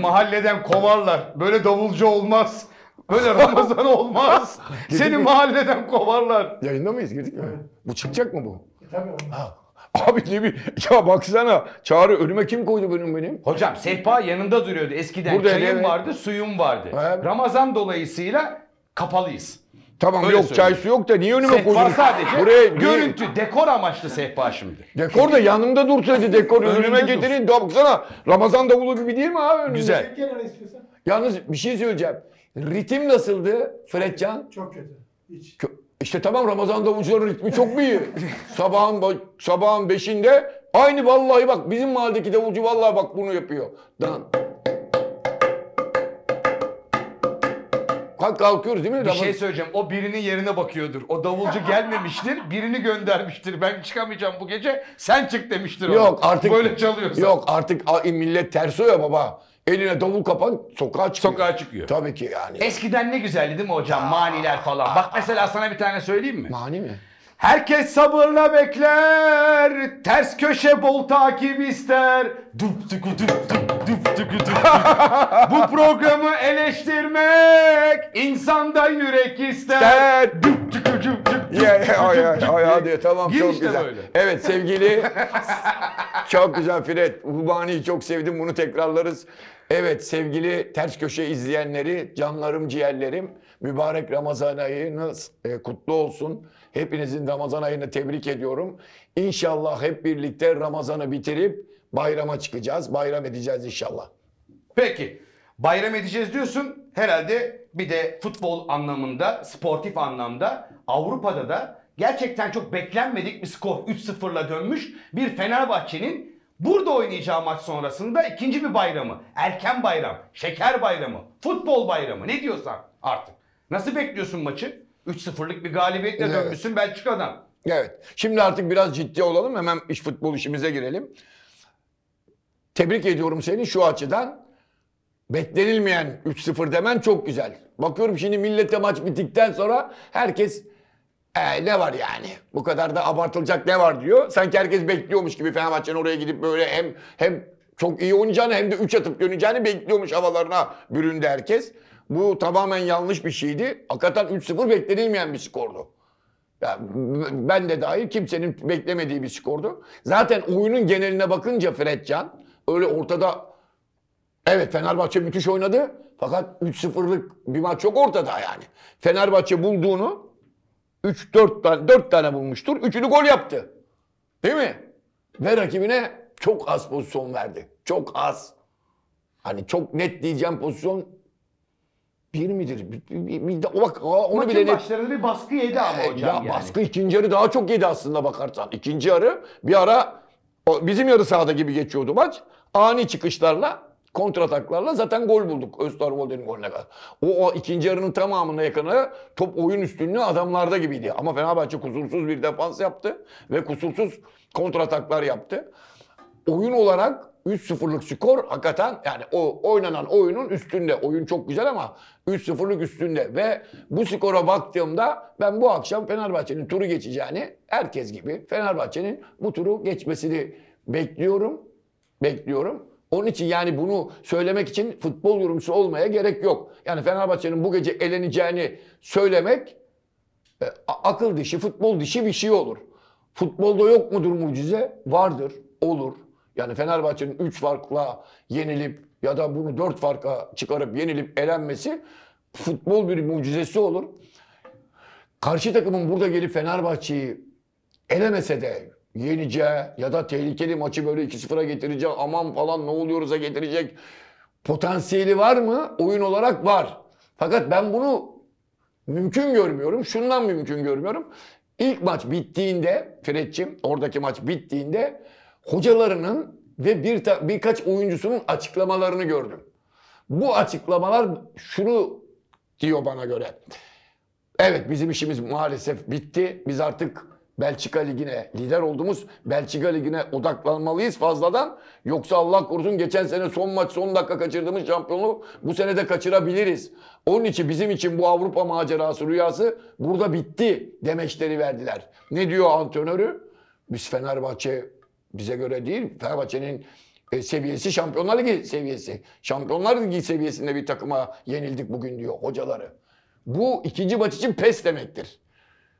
mahalleden kovarlar. Böyle davulcu olmaz. Böyle Ramazan olmaz. Seni mahalleden kovarlar. Yayında mıyız? Girdik mi? Bu çıkacak mı bu? E, tabii. Abi ne bir ya baksana Çağrı önüme kim koydu benim benim? Hocam sehpa yanında duruyordu eskiden. Burada çayım evet. vardı, suyum vardı. Evet. Ramazan dolayısıyla kapalıyız. Tamam Öyle yok söyleyeyim. çay su yok da niye önüme koydun? sehpa koydun? sadece Buraya görüntü, niye? dekor amaçlı sehpa şimdi. Dekor da yanımda dursaydı dekor önüme getirin. Baksana Ramazan davulu gibi değil mi abi? Güzel. Yalnız bir şey söyleyeceğim. Ritim nasıldı Fredcan? Çok kötü. Hiç. İşte tamam Ramazan davulcuların ritmi çok iyi? sabahın sabahın beşinde aynı vallahi bak bizim mahalledeki davulcu vallahi bak bunu yapıyor. Dan kalk kalkıyoruz değil mi? Bir şey söyleyeceğim. O birinin yerine bakıyordur. O davulcu gelmemiştir. Birini göndermiştir. Ben çıkamayacağım bu gece. Sen çık demiştir. Yok ona. artık. Böyle çalıyorsun. Yok artık millet ters o ya baba. Eline davul kapan sokağa çıkıyor. Sokağa çıkıyor. Tabii ki yani. Eskiden ne güzeldi değil mi hocam? Aa, Maniler falan. Bak mesela sana bir tane söyleyeyim mi? Mani mi? Herkes sabırla bekler, ters köşe bol takip ister. Bu programı eleştirmek insanda yürek ister. Ay hadi tamam Gir çok güzel. Böyle. Evet sevgili çok güzel Fred. Hubani'yi çok sevdim bunu tekrarlarız. Evet sevgili ters köşe izleyenleri, canlarım ciğerlerim. Mübarek Ramazan ayınız e, kutlu olsun. Hepinizin Ramazan ayını tebrik ediyorum. İnşallah hep birlikte Ramazan'ı bitirip bayrama çıkacağız. Bayram edeceğiz inşallah. Peki bayram edeceğiz diyorsun. Herhalde bir de futbol anlamında, sportif anlamda Avrupa'da da gerçekten çok beklenmedik bir skor 3-0'la dönmüş bir Fenerbahçe'nin burada oynayacağı maç sonrasında ikinci bir bayramı, erken bayram, şeker bayramı, futbol bayramı ne diyorsan artık. Nasıl bekliyorsun maçı? 3-0'lık bir galibiyetle evet. dönmüşsün Belçika'dan. Evet. Şimdi artık biraz ciddi olalım. Hemen iş futbol işimize girelim. Tebrik ediyorum seni şu açıdan. Beklenilmeyen 3-0 demen çok güzel. Bakıyorum şimdi millete maç bittikten sonra herkes ee, ne var yani? Bu kadar da abartılacak ne var diyor. Sanki herkes bekliyormuş gibi Fenerbahçe'nin oraya gidip böyle hem hem çok iyi oynayacağını hem de 3 atıp döneceğini bekliyormuş havalarına büründü herkes. Bu tamamen yanlış bir şeydi. Hakikaten 3-0 beklenilmeyen bir skordu. Yani ben de dahil kimsenin beklemediği bir skordu. Zaten oyunun geneline bakınca Fredcan öyle ortada evet Fenerbahçe müthiş oynadı. Fakat 3-0'lık bir maç çok ortada yani. Fenerbahçe bulduğunu 3-4 tane, 4 tane bulmuştur. Üçünü gol yaptı. Değil mi? Ve rakibine çok az pozisyon verdi. Çok az. Hani çok net diyeceğim pozisyon bir midir? Bir, bir, bir, de- bak aa, onu Maçın bile net başlarında bir baskı yedi ama hocam. ya yani. baskı ikinci yarı daha çok yedi aslında bakarsan. İkinci yarı bir ara o bizim yarı sahada gibi geçiyordu maç. Ani çıkışlarla kontrataklarla zaten gol bulduk Österwolde'nin golüne kadar. O, o ikinci yarının tamamına yakını top oyun üstünlüğü adamlarda gibiydi. Ama Fenerbahçe kusursuz bir defans yaptı ve kusursuz kontrataklar yaptı. Oyun olarak 3-0'lık skor hakikaten yani o oynanan oyunun üstünde. Oyun çok güzel ama 3-0'lık üstünde ve bu skora baktığımda ben bu akşam Fenerbahçe'nin turu geçeceğini herkes gibi Fenerbahçe'nin bu turu geçmesini bekliyorum. Bekliyorum. Onun için yani bunu söylemek için futbol yorumcusu olmaya gerek yok. Yani Fenerbahçe'nin bu gece eleneceğini söylemek e, akıl dışı, futbol dışı bir şey olur. Futbolda yok mudur mucize? Vardır, olur. Yani Fenerbahçe'nin 3 farkla yenilip ya da bunu 4 farka çıkarıp yenilip elenmesi futbol bir mucizesi olur. Karşı takımın burada gelip Fenerbahçe'yi elemese de yeneceği ya da tehlikeli maçı böyle 2-0'a getireceği aman falan ne oluyoruz'a getirecek potansiyeli var mı? Oyun olarak var. Fakat ben bunu mümkün görmüyorum. Şundan mümkün görmüyorum. İlk maç bittiğinde Fred'cim oradaki maç bittiğinde hocalarının ve bir ta, birkaç oyuncusunun açıklamalarını gördüm. Bu açıklamalar şunu diyor bana göre. Evet bizim işimiz maalesef bitti. Biz artık Belçika Ligi'ne lider olduğumuz Belçika Ligi'ne odaklanmalıyız fazladan. Yoksa Allah korusun geçen sene son maç son dakika kaçırdığımız şampiyonluğu bu sene de kaçırabiliriz. Onun için bizim için bu Avrupa macerası rüyası burada bitti demeçleri verdiler. Ne diyor antrenörü? Biz Fenerbahçe bize göre değil. Fenerbahçe'nin e, seviyesi Şampiyonlar Ligi seviyesi. Şampiyonlar Ligi seviyesinde bir takıma yenildik bugün diyor hocaları. Bu ikinci maç için pes demektir.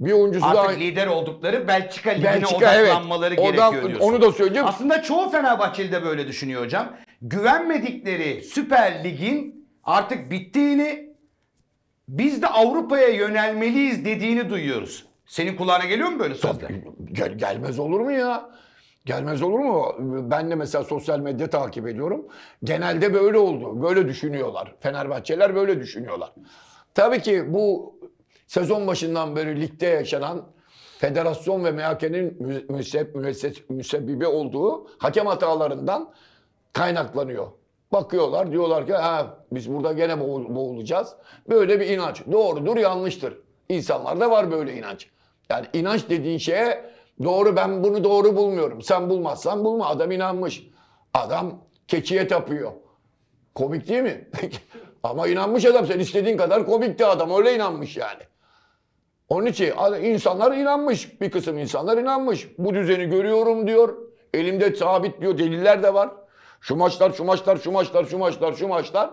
Bir oyuncusu Artık daha... lider oldukları Belçika Ligi'ne Belçika, odaklanmaları evet. gerekiyor Odan, diyorsun. Onu da söyleyeceğim. Aslında çoğu Fenerbahçeli de böyle düşünüyor hocam. Güvenmedikleri Süper Lig'in artık bittiğini biz de Avrupa'ya yönelmeliyiz dediğini duyuyoruz. Senin kulağına geliyor mu böyle sözler? Tabii, gel, gelmez olur mu ya? Gelmez olur mu? Ben de mesela sosyal medya takip ediyorum. Genelde böyle oldu. Böyle düşünüyorlar. Fenerbahçeler böyle düşünüyorlar. Tabii ki bu sezon başından beri ligde yaşanan federasyon ve MHK'nin müsebbibi olduğu hakem hatalarından kaynaklanıyor. Bakıyorlar diyorlar ki ha biz burada gene boğulacağız. Böyle bir inanç. Doğrudur yanlıştır. İnsanlarda var böyle inanç. Yani inanç dediğin şeye Doğru ben bunu doğru bulmuyorum. Sen bulmazsan bulma. Adam inanmış. Adam keçiye tapıyor. Komik değil mi? Ama inanmış adam. Sen istediğin kadar komikti adam. Öyle inanmış yani. Onun için insanlar inanmış. Bir kısım insanlar inanmış. Bu düzeni görüyorum diyor. Elimde sabit diyor. Deliller de var. Şu maçlar, şu maçlar, şu maçlar, şu maçlar, şu maçlar.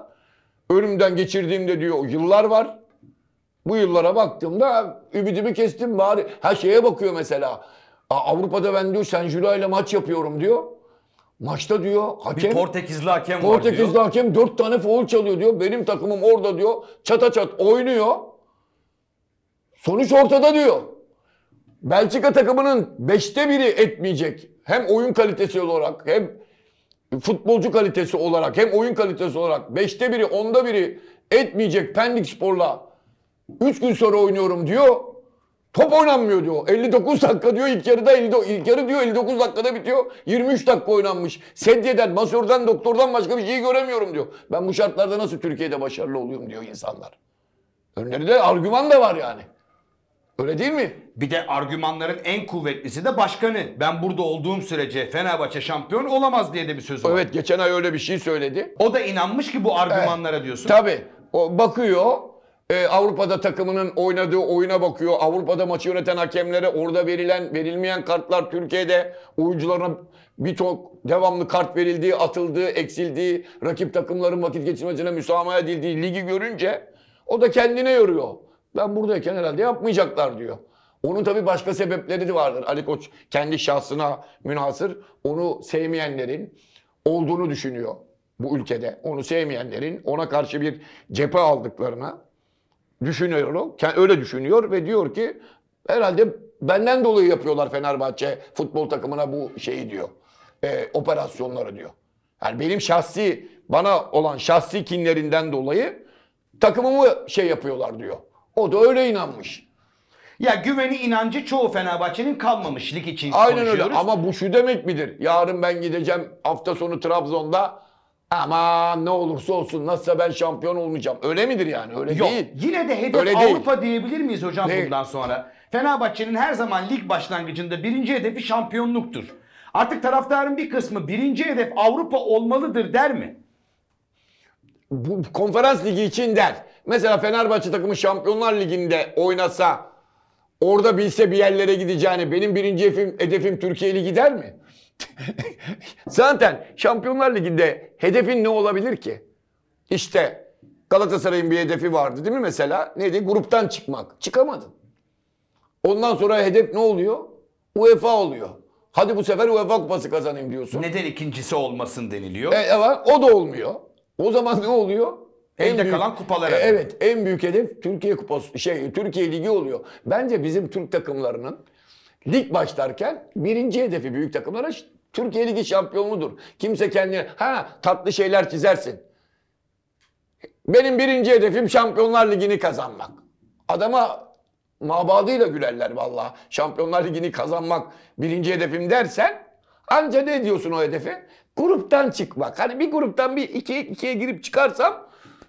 Önümden geçirdiğimde diyor yıllar var. Bu yıllara baktığımda ümidimi kestim bari. Her şeye bakıyor mesela. Avrupa'da ben diyor sen Jula ile maç yapıyorum diyor. Maçta diyor hakem... Bir Portekizli hakem Portekizli var diyor. hakem dört tane foul çalıyor diyor. Benim takımım orada diyor. Çata çat oynuyor. Sonuç ortada diyor. Belçika takımının beşte biri etmeyecek. Hem oyun kalitesi olarak hem futbolcu kalitesi olarak hem oyun kalitesi olarak beşte biri onda biri etmeyecek Pendik Spor'la 3 gün sonra oynuyorum diyor. Top oynanmıyor diyor. 59 dakika diyor ilk yarıda 50, ilk yarı diyor 59 dakikada bitiyor. 23 dakika oynanmış. Sedyeden, masörden, doktordan başka bir şey göremiyorum diyor. Ben bu şartlarda nasıl Türkiye'de başarılı oluyorum diyor insanlar. Önlerinde argüman da var yani. Öyle değil mi? Bir de argümanların en kuvvetlisi de başkanı. Ben burada olduğum sürece Fenerbahçe şampiyon olamaz diye de bir sözü var. Evet geçen ay öyle bir şey söyledi. O da inanmış ki bu argümanlara eh, diyorsun. Tabii. O bakıyor ee, Avrupa'da takımının oynadığı oyuna bakıyor. Avrupa'da maçı yöneten hakemlere orada verilen verilmeyen kartlar Türkiye'de oyuncularına birçok devamlı kart verildiği, atıldığı, eksildiği, rakip takımların vakit geçirmesine müsamaha edildiği ligi görünce o da kendine yoruyor. Ben buradayken herhalde yapmayacaklar diyor. Onun tabii başka sebepleri de vardır. Ali Koç kendi şahsına münhasır onu sevmeyenlerin olduğunu düşünüyor bu ülkede. Onu sevmeyenlerin ona karşı bir cephe aldıklarına Düşünüyor o. Öyle düşünüyor ve diyor ki herhalde benden dolayı yapıyorlar Fenerbahçe futbol takımına bu şeyi diyor. E, operasyonları diyor. Yani benim şahsi bana olan şahsi kinlerinden dolayı takımımı şey yapıyorlar diyor. O da öyle inanmış. Ya güveni inancı çoğu Fenerbahçe'nin kalmamış lig için Aynen öyle ama bu şu demek midir? Yarın ben gideceğim hafta sonu Trabzon'da ama ne olursa olsun nasılsa ben şampiyon olmayacağım. Öyle midir yani? Öyle Yok. değil. Yine de hedef Öyle değil. Avrupa diyebilir miyiz hocam Değil. bundan sonra? Fenerbahçe'nin her zaman lig başlangıcında birinci hedefi şampiyonluktur. Artık taraftarın bir kısmı birinci hedef Avrupa olmalıdır der mi? Bu konferans ligi için der. Mesela Fenerbahçe takımı Şampiyonlar Ligi'nde oynasa Orada bilse bir yerlere gideceğini benim birinci hedefim, hedefim Türkiye Ligi der mi? Zaten Şampiyonlar Ligi'nde hedefin ne olabilir ki? İşte Galatasaray'ın bir hedefi vardı değil mi mesela? Neydi? Gruptan çıkmak. Çıkamadın. Ondan sonra hedef ne oluyor? UEFA oluyor. Hadi bu sefer UEFA kupası kazanayım diyorsun. Neden ikincisi olmasın deniliyor? E, evet o da olmuyor. O zaman ne oluyor? Elde büyük, kalan kupalara. E, evet, en büyük hedef Türkiye Kupası şey Türkiye Ligi oluyor. Bence bizim Türk takımlarının lig başlarken birinci hedefi büyük takımlara Türkiye Ligi şampiyonudur. Kimse kendine ha tatlı şeyler çizersin. Benim birinci hedefim Şampiyonlar Ligi'ni kazanmak. Adama mabadıyla gülerler valla. Şampiyonlar Ligi'ni kazanmak birinci hedefim dersen anca ne diyorsun o hedefe? Gruptan çıkmak. Hani bir gruptan bir ikiye, ikiye girip çıkarsam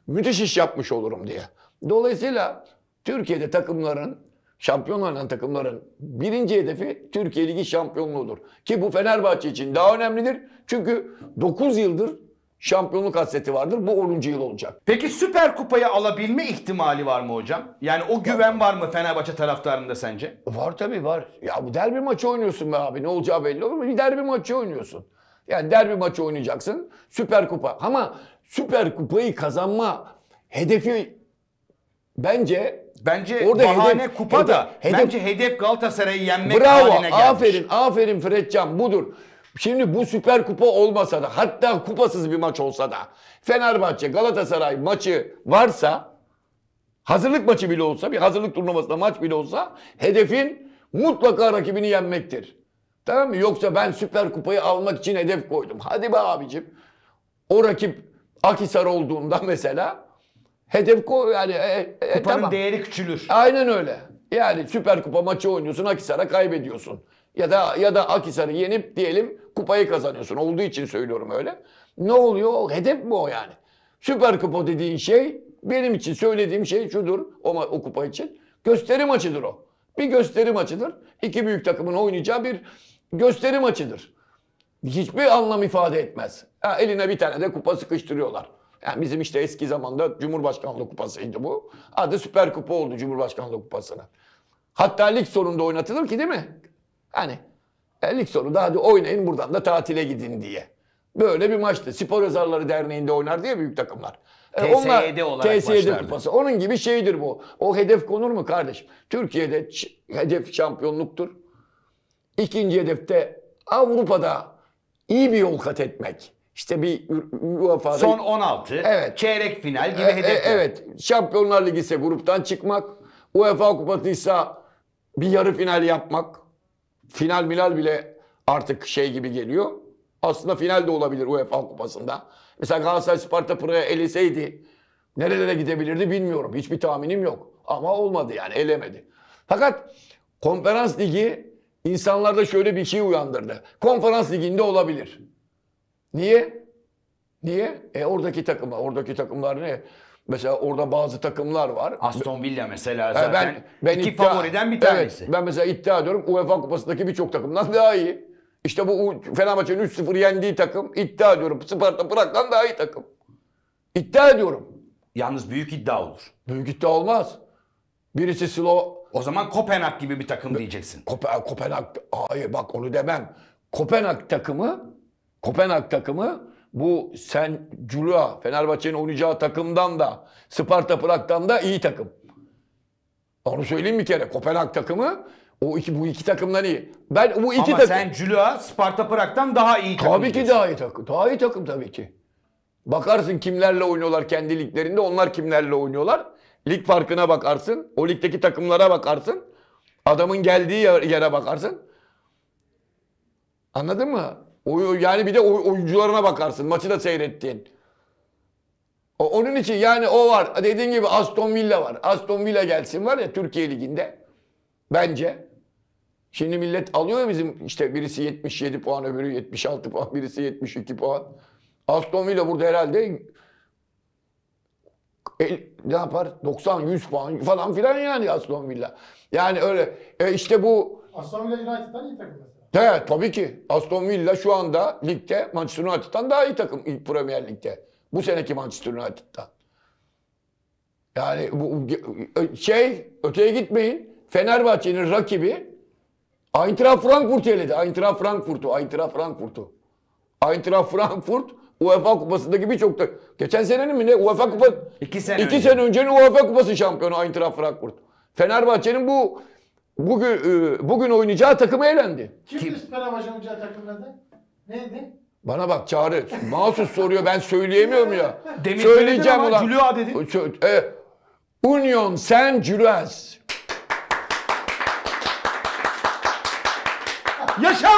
müthiş iş yapmış olurum diye. Dolayısıyla Türkiye'de takımların, şampiyon olan takımların birinci hedefi Türkiye Ligi şampiyonluğu Ki bu Fenerbahçe için daha önemlidir. Çünkü 9 yıldır şampiyonluk hasreti vardır. Bu 10. yıl olacak. Peki Süper Kupa'yı alabilme ihtimali var mı hocam? Yani o güven var mı Fenerbahçe taraftarında sence? Var tabii var. Ya bu derbi maçı oynuyorsun be abi. Ne olacağı belli olur mu? Bir derbi maçı oynuyorsun. Yani derbi maçı oynayacaksın. Süper Kupa. Ama Süper Kupayı kazanma hedefi bence Bence orada bahane hedef, kupa hedef, da hedef, bence hedef Galatasaray'ı yenmek Bravo, haline gelmiş. aferin aferin Fredcan budur. Şimdi bu Süper Kupa olmasa da hatta kupasız bir maç olsa da Fenerbahçe Galatasaray maçı varsa hazırlık maçı bile olsa bir hazırlık turnuvasında maç bile olsa hedefin mutlaka rakibini yenmektir. Tamam mı? Yoksa ben Süper Kupayı almak için hedef koydum. Hadi be abicim. O rakip Akisar olduğunda mesela hedef ko yani e, e, e, Kupanın tamam. değeri küçülür. Aynen öyle. Yani Süper Kupa maçı oynuyorsun Akisar'a kaybediyorsun. Ya da ya da Akisar'ı yenip diyelim kupayı kazanıyorsun. Olduğu için söylüyorum öyle. Ne oluyor? hedef mi o yani? Süper Kupa dediğin şey benim için söylediğim şey şudur o, o kupa için. Gösteri maçıdır o. Bir gösteri maçıdır. İki büyük takımın oynayacağı bir gösteri maçıdır. Hiçbir anlam ifade etmez. Ha, eline bir tane de kupa sıkıştırıyorlar. Yani bizim işte eski zamanda Cumhurbaşkanlığı kupasıydı bu. Adı Süper Kupa oldu Cumhurbaşkanlığı kupasına. Hatta lig sonunda oynatılır ki değil mi? Hani e, lig sonunda hadi oynayın buradan da tatile gidin diye. Böyle bir maçtı. Spor Yazarları Derneği'nde oynar diye büyük takımlar. E, TSYD olarak TSYD kupası. Onun gibi şeydir bu. O hedef konur mu kardeşim? Türkiye'de hedef şampiyonluktur. İkinci hedefte Avrupa'da iyi bir yol kat etmek. İşte bir UEFA Son 16, evet. çeyrek final gibi e, e hedefler. E, evet, Şampiyonlar Ligi ise gruptan çıkmak. UEFA Kupası'ysa bir yarı final yapmak. Final milal bile artık şey gibi geliyor. Aslında final de olabilir UEFA Kupası'nda. Mesela Galatasaray Sparta Pıra'ya eleseydi nerelere gidebilirdi bilmiyorum. Hiçbir tahminim yok. Ama olmadı yani elemedi. Fakat Konferans Ligi insanlarda şöyle bir şey uyandırdı. Konferans Ligi'nde olabilir. Niye? Niye? E oradaki takım, oradaki takımlar ne? Mesela orada bazı takımlar var. Aston Villa mesela zaten ben, ben iki iddia, favoriden bir tanesi. Evet, ben mesela iddia ediyorum UEFA Kupası'ndaki birçok takımdan daha iyi. İşte bu Fenerbahçe'nin 3-0 yendiği takım iddia ediyorum Sparta Prag'dan daha iyi takım. İddia ediyorum. Yalnız büyük iddia olur. Büyük iddia olmaz. Birisi Slo... O zaman Kopenhag gibi bir takım diyeceksin. Kopenhag, Kopenhag, hayır bak onu demem. Kopenhag takımı Kopenhag takımı bu sen Cula Fenerbahçe'nin oynayacağı takımdan da Sparta Prag'dan da iyi takım. Onu söyleyeyim bir kere. Kopenhag takımı o iki bu iki takımdan iyi. Ben bu iki Ama takım. sen Cula Sparta Prag'dan daha iyi takım. Tabii ki daha iyi takım. Daha iyi takım tabii ki. Bakarsın kimlerle oynuyorlar kendi liglerinde, onlar kimlerle oynuyorlar. Lig farkına bakarsın, o ligdeki takımlara bakarsın. Adamın geldiği yere bakarsın. Anladın mı? Yani bir de oyuncularına bakarsın. Maçı da seyrettin. Onun için yani o var. Dediğin gibi Aston Villa var. Aston Villa gelsin var ya Türkiye Ligi'nde. Bence. Şimdi millet alıyor bizim işte birisi 77 puan, öbürü 76 puan, birisi 72 puan. Aston Villa burada herhalde el, ne yapar? 90-100 puan falan filan yani Aston Villa. Yani öyle e işte bu... Aston Villa United'dan iyi takım He tabii ki. Aston Villa şu anda ligde Manchester United'dan daha iyi takım ilk Premier Lig'de. Bu seneki Manchester United'dan. Yani bu şey öteye gitmeyin. Fenerbahçe'nin rakibi Eintracht Frankfurt eledi. Eintracht Frankfurt'u, Eintracht Frankfurt'u. Eintracht Frankfurt UEFA Kupası'ndaki birçok da geçen senenin mi ne UEFA Kupası? İki sene, İki önce. sene öncenin UEFA Kupası şampiyonu Eintracht Frankfurt. Fenerbahçe'nin bu bugün e, bugün oynayacağı takımı elendi. Kim, Kim? Üst Karabaş oynayacağı takım Neydi? Bana bak Çağrı, mahsus soruyor ben söyleyemiyorum ya. Demin Söyleyeceğim ulan. Cülüa dedin. Sö- E, Union Saint Gilloise. Yaşa!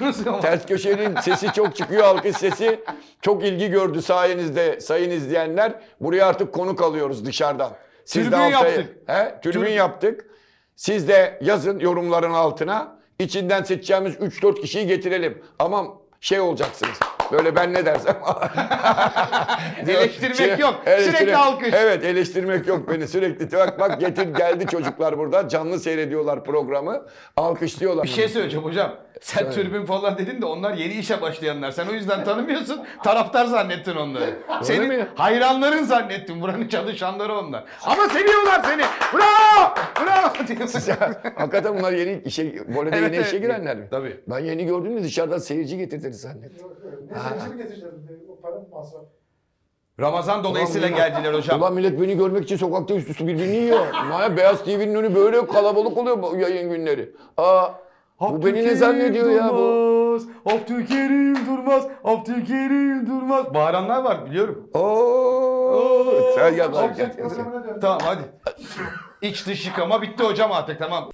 Nasıl Ters köşenin sesi çok çıkıyor, alkış sesi. Çok ilgi gördü sayenizde sayın izleyenler. Buraya artık konuk alıyoruz dışarıdan. Tribün yaptık. He, tribün Tribün- yaptık. Siz de yazın yorumların altına. İçinden seçeceğimiz 3-4 kişiyi getirelim. Ama şey olacaksınız. Böyle ben ne dersem. eleştirmek yok. Şey, eleştirmek, sürekli alkış. Evet eleştirmek yok beni sürekli. Bak bak getir geldi çocuklar burada. Canlı seyrediyorlar programı. Alkışlıyorlar. Bir şey söyleyeceğim hocam. Sen Söyle. tribün falan dedin de onlar yeni işe başlayanlar. Sen o yüzden tanımıyorsun. Taraftar zannettin onları. Senin hayranların zannettin. Buranın çalışanları onlar. Ama seviyorlar seni. Bravo! Bravo! diyorsun. Hakikaten bunlar yeni işe, voleyde evet, yeni evet. işe girenler mi? Tabii. Ben yeni gördüm de dışarıdan seyirci getirdiniz zannettim. E, Ramazan dolayısıyla Ulan geldiler hocam. Ulan millet beni görmek için sokakta üst üste birbirini yiyor. Maya Beyaz TV'nin önü böyle kalabalık oluyor bu yayın günleri. Aa, bu beni ne zannediyor ya bu? Durmaz, Abdülkerim Durmaz, Abdülkerim Durmaz. Bağıranlar var biliyorum. Oo. Sen yap. Tamam hadi. İç dış yıkama bitti hocam artık tamam.